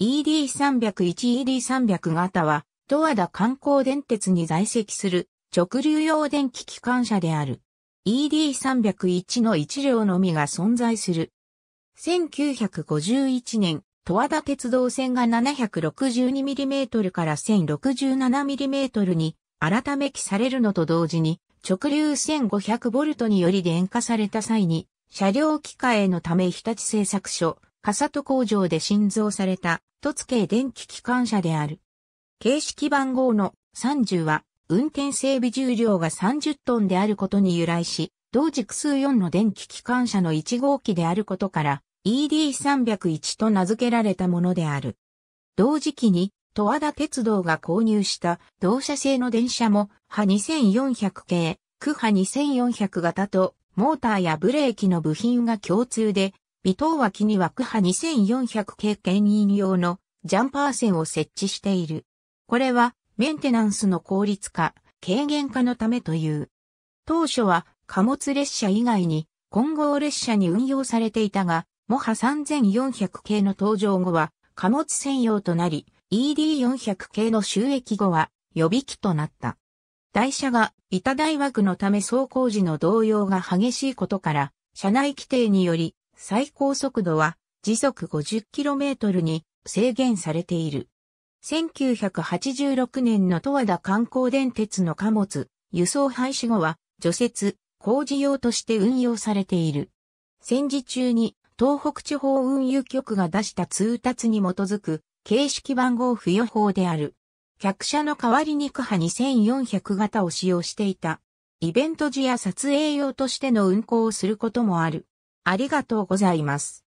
ED301ED300 型は、十和田観光電鉄に在籍する直流用電気機関車である。ED301 の1両のみが存在する。1951年、十和田鉄道線が 762mm から 1067mm に改め記されるのと同時に、直流 1500V により電化された際に、車両機械のため日立製作所、笠戸工場で新造された、突慶電気機関車である。形式番号の30は、運転整備重量が30トンであることに由来し、同軸数4の電気機関車の1号機であることから、ED301 と名付けられたものである。同時期に、戸和田鉄道が購入した同社製の電車も、波2400系、区波2400型と、モーターやブレーキの部品が共通で、尾藤脇には区波2400系牽引用のジャンパー線を設置している。これはメンテナンスの効率化、軽減化のためという。当初は貨物列車以外に混合列車に運用されていたが、モハ3400系の登場後は貨物専用となり、ED400 系の収益後は予備機となった。台車が板台枠のため走行時の動揺が激しいことから、車内規定により最高速度は時速 50km に制限されている。1986年の十和田観光電鉄の貨物、輸送廃止後は除雪、工事用として運用されている。戦時中に東北地方運輸局が出した通達に基づく形式番号付与法である。客車の代わりに区派2400型を使用していた。イベント時や撮影用としての運行をすることもある。ありがとうございます。